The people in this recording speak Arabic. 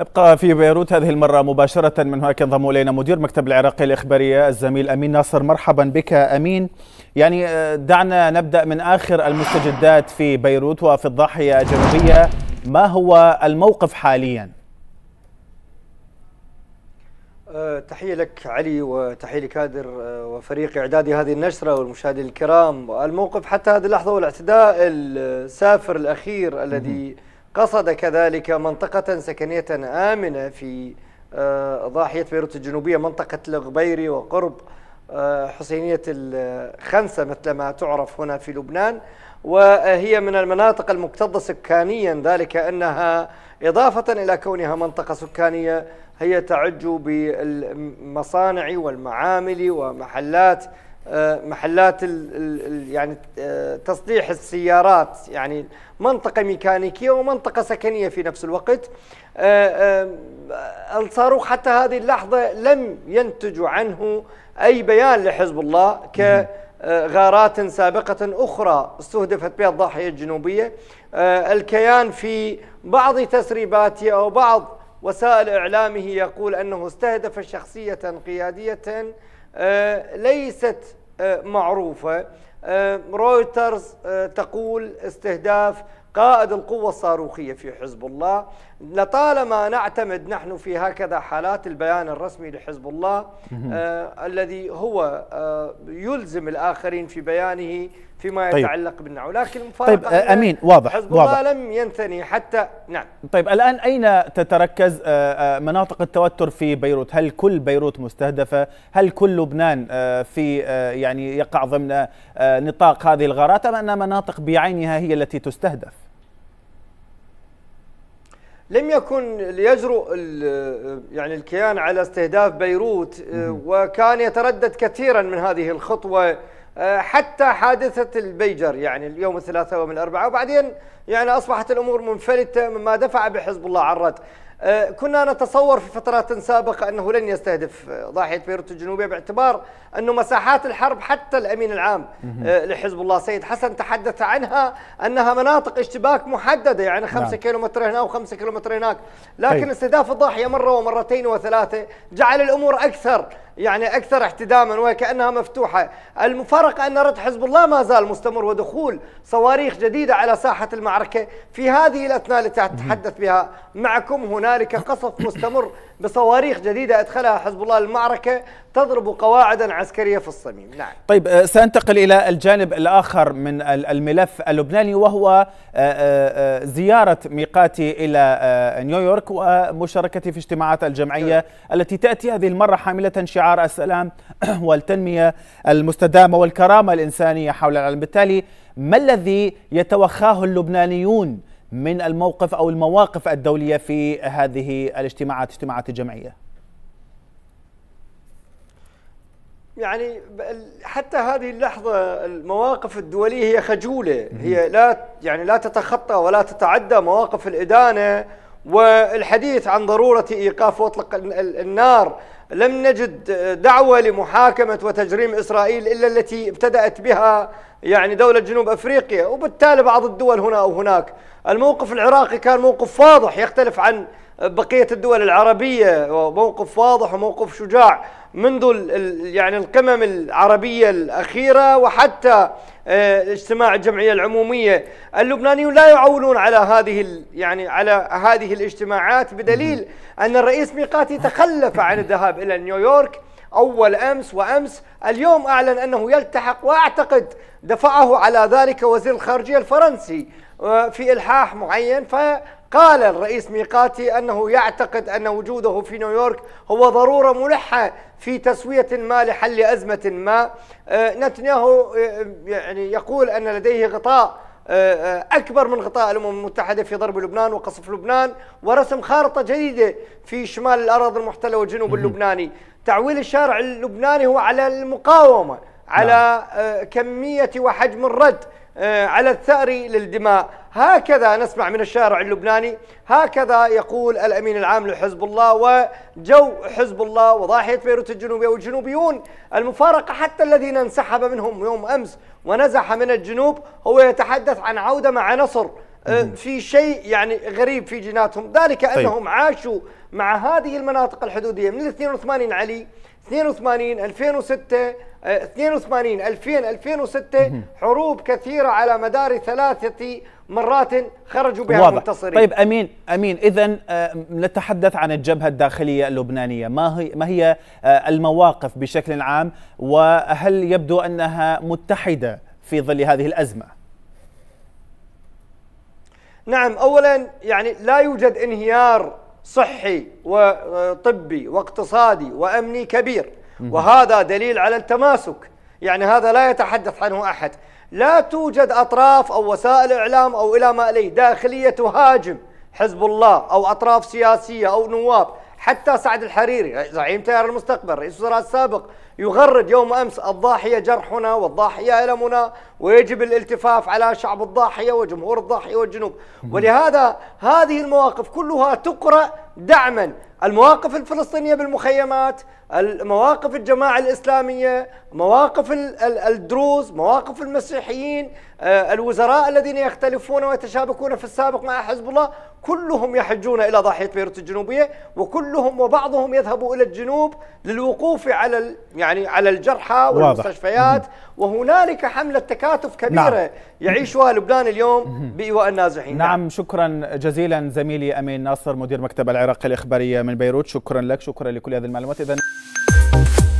نبقى في بيروت هذه المرة مباشرة من هناك ينضم إلينا مدير مكتب العراقي الإخبارية الزميل أمين ناصر مرحبا بك أمين يعني آه، دعنا نبدأ من آخر المستجدات في بيروت وفي الضاحية الجنوبية ما هو الموقف حاليا؟ آه، تحية لك علي وتحية لكادر آه، وفريق إعدادي هذه النشرة والمشاهدين الكرام الموقف حتى هذه اللحظة والاعتداء السافر الأخير الذي قصد كذلك منطقة سكنية آمنة في آه، ضاحية بيروت الجنوبية منطقة الغبيري وقرب آه، حسينية الخنسة مثل ما تعرف هنا في لبنان وهي من المناطق المكتظة سكانيا ذلك أنها إضافة إلى كونها منطقة سكانية هي تعج بالمصانع والمعامل ومحلات آه، محلات ال ال يعني آه، تصليح السيارات يعني منطقة ميكانيكية ومنطقة سكنية في نفس الوقت آه، الصاروخ حتى هذه اللحظة لم ينتج عنه أي بيان لحزب الله كغارات سابقة أخرى استهدفت بها الضاحية الجنوبية الكيان في بعض تسريباته أو بعض وسائل إعلامه يقول أنه استهدف شخصية قيادية ليست آه، معروفة آه، رويترز آه، تقول استهداف قائد القوة الصاروخية في حزب الله لطالما نعتمد نحن في هكذا حالات البيان الرسمي لحزب الله آه الذي هو آه يلزم الآخرين في بيانه فيما طيب. يتعلق لكن ولكن طيب آه، امين واضح حزب واضح الله لم ينثني حتى نعم طيب الان اين تتركز آه، آه، مناطق التوتر في بيروت هل كل بيروت مستهدفه هل كل لبنان في يعني يقع ضمن نطاق هذه الغارات ام ان مناطق بعينها هي التي تستهدف لم يكن ليجرؤ يعني الكيان على استهداف بيروت وكان يتردد كثيرا من هذه الخطوه آه، حتى حادثة البيجر يعني اليوم الثلاثاء ومن الأربعاء وبعدين يعني أصبحت الأمور منفلتة مما دفع بحزب الله عن الرد آه، كنا نتصور في فترات سابقة أنه لن يستهدف ضاحية بيروت الجنوبية باعتبار أن مساحات الحرب حتى الأمين العام آه، لحزب الله سيد حسن تحدث عنها أنها مناطق اشتباك محددة يعني خمسة نعم. كيلومتر هنا وخمسة كيلومتر هناك لكن طيب. استهداف الضاحية مرة ومرتين وثلاثة جعل الأمور أكثر يعني اكثر احتداما وكانها مفتوحه، المفارقه ان رد حزب الله ما زال مستمر ودخول صواريخ جديده على ساحه المعركه في هذه الاثناء التي اتحدث بها معكم هنالك قصف مستمر بصواريخ جديده ادخلها حزب الله للمعركه تضرب قواعدا عسكريه في الصميم، نعم. طيب آه، سانتقل الى الجانب الاخر من الملف اللبناني وهو آه، آه، زياره ميقاتي الى نيويورك ومشاركتي في اجتماعات الجمعيه التي تاتي هذه المره حامله شعار شعار السلام والتنمية المستدامة والكرامة الإنسانية حول العالم بالتالي ما الذي يتوخاه اللبنانيون من الموقف أو المواقف الدولية في هذه الاجتماعات اجتماعات الجمعية يعني حتى هذه اللحظة المواقف الدولية هي خجولة هي لا يعني لا تتخطى ولا تتعدى مواقف الإدانة والحديث عن ضرورة إيقاف وإطلاق النار لم نجد دعوة لمحاكمة وتجريم إسرائيل إلا التي ابتدأت بها يعني دولة جنوب أفريقيا وبالتالي بعض الدول هنا أو هناك الموقف العراقي كان موقف واضح يختلف عن بقية الدول العربية وموقف واضح وموقف شجاع منذ يعني القمم العربية الأخيرة وحتى آه، اجتماع الجمعية العمومية اللبنانيون لا يعولون على هذه يعني على هذه الاجتماعات بدليل أن الرئيس ميقاتي تخلف عن الذهاب إلى نيويورك أول أمس وأمس اليوم أعلن أنه يلتحق وأعتقد دفعه على ذلك وزير الخارجية الفرنسي آه، في إلحاح معين فقال الرئيس ميقاتي أنه يعتقد أن وجوده في نيويورك هو ضرورة ملحة في تسوية ما لحل أزمة ما نتنياهو آه، يعني يقول أن لديه غطاء آه، آه، اكبر من غطاء الامم المتحده في ضرب لبنان وقصف لبنان ورسم خارطه جديده في شمال الاراضي المحتله والجنوب اللبناني، تعويل الشارع اللبناني هو على المقاومه، على نعم. آه، كميه وحجم الرد، آه، على الثأر للدماء هكذا نسمع من الشارع اللبناني هكذا يقول الأمين العام لحزب الله وجو حزب الله وضاحية بيروت الجنوبية والجنوبيون المفارقة حتى الذين انسحب منهم يوم أمس ونزح من الجنوب هو يتحدث عن عودة مع نصر أه، في شيء يعني غريب في جيناتهم ذلك طيب. انهم طيب. عاشوا مع هذه المناطق الحدوديه من 82 علي 82 2006 82 2000 2006 حروب كثيره على مدار ثلاثه مرات خرجوا بها واضح. منتصرين طيب امين امين اذا أه، نتحدث عن الجبهه الداخليه اللبنانيه ما هي ما هي أه، المواقف بشكل عام وهل يبدو انها متحده في ظل هذه الازمه نعم اولا يعني لا يوجد انهيار صحي وطبي واقتصادي وامني كبير وهذا دليل على التماسك يعني هذا لا يتحدث عنه احد لا توجد اطراف او وسائل اعلام او الى ما اليه داخليه تهاجم حزب الله او اطراف سياسيه او نواب حتى سعد الحريري زعيم تيار المستقبل رئيس الوزراء السابق يغرد يوم امس الضاحيه جرحنا والضاحيه المنا ويجب الالتفاف على شعب الضاحية وجمهور الضاحية والجنوب ولهذا هذه المواقف كلها تقرأ دعما المواقف الفلسطينية بالمخيمات المواقف الجماعة الإسلامية مواقف الدروز مواقف المسيحيين آه، الوزراء الذين يختلفون ويتشابكون في السابق مع حزب الله كلهم يحجون إلى ضاحية بيروت الجنوبية وكلهم وبعضهم يذهبوا إلى الجنوب للوقوف على يعني على الجرحى والمستشفيات وهنالك حملة تكافل تكاتف كبيره نعم. يعيشها لبنان اليوم بايواء النازحين نعم, نعم شكرا جزيلا زميلي امين ناصر مدير مكتب العراق الاخباريه من بيروت شكرا لك شكرا لكل هذه المعلومات اذا